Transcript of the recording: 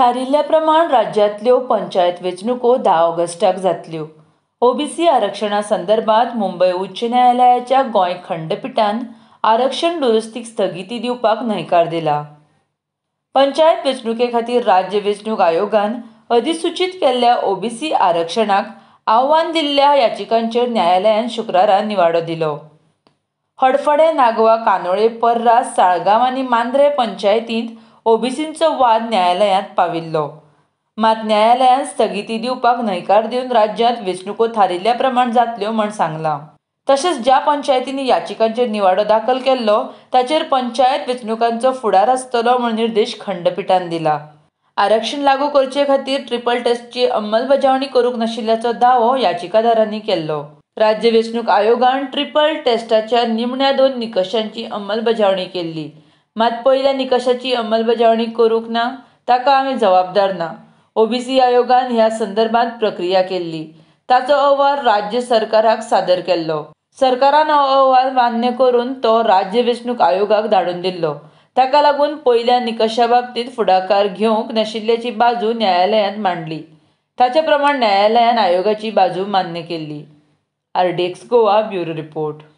थारिल्ल्या प्रमाण राज्यातल्यो पंचायत वेंचणुको धा ऑगस्टाक जातल्यो ओबीसी आरक्षणा संदर्भात मुंबय उच्च न्यायालयाच्या गोंय खंडपीठान आरक्षण दुरुस्तीक स्थगिती दिवपाक न्हयकार दिला पंचायत वेंचणुके खातीर राज्य वेंचणूक आयोगान अधिसूचीत केल्ल्या ओबीसी आरक्षणाक आव्हान दिल्ल्या याचिकांचेर न्यायालयान शुक्रारान निवाडो दिलो हडफडे नागवा कानोळे पर्रास साळगांव आनी मांद्रे पंचायतींत ओबीसींचो वाद न्यायालयांत पाविल्लो मात न्यायालयान स्थगिती दिवपाक न्हयकार दिवन राज्यांत वेंचणुको थारिल्ल्या प्रमाण जातल्यो म्हण सांगलां तशेंच ज्या पंचायतींनी याचिकांचेर निवाडो दाखल केल्लो ताचेर पंचायत वेंचणुकांचो फुडार आसतलो म्हण निर्देश खंडपीठान दिला आरक्षण लागू करचे खातीर ट्रिपल टेस्टची अंमलबजावणी करूंक नाशिल्ल्याचो दावो याचिकादारांनी केल्लो राज्य वेंचणूक आयोगान ट्रिपल टेस्टाच्या निमण्या दोन निकशांची अंमलबजावणी केल्ली मात पयल्या निकषाची अंमलबजावणी करूक ना ताका आम्ही जबाबदार ना ओबीसी आयोगान ह्या संदर्भात प्रक्रिया केल्ली ताचो अहवाल राज्य सरकाराक सादर केल्लो सरकारान हो अहवाल मान्य करून तो राज्य वेचणूक आयोगाक धाडून दिल्लो ताका लागून पहिल्या निकशा बाबतीत फुडाकार घेवंक नाशिल्ल्याची बाजू न्यायालयात मांडली ताचे प्रमाण न्यायालयान आयोगाची बाजू मान्य केल्ली आर गोवा ब्युरो रिपोर्ट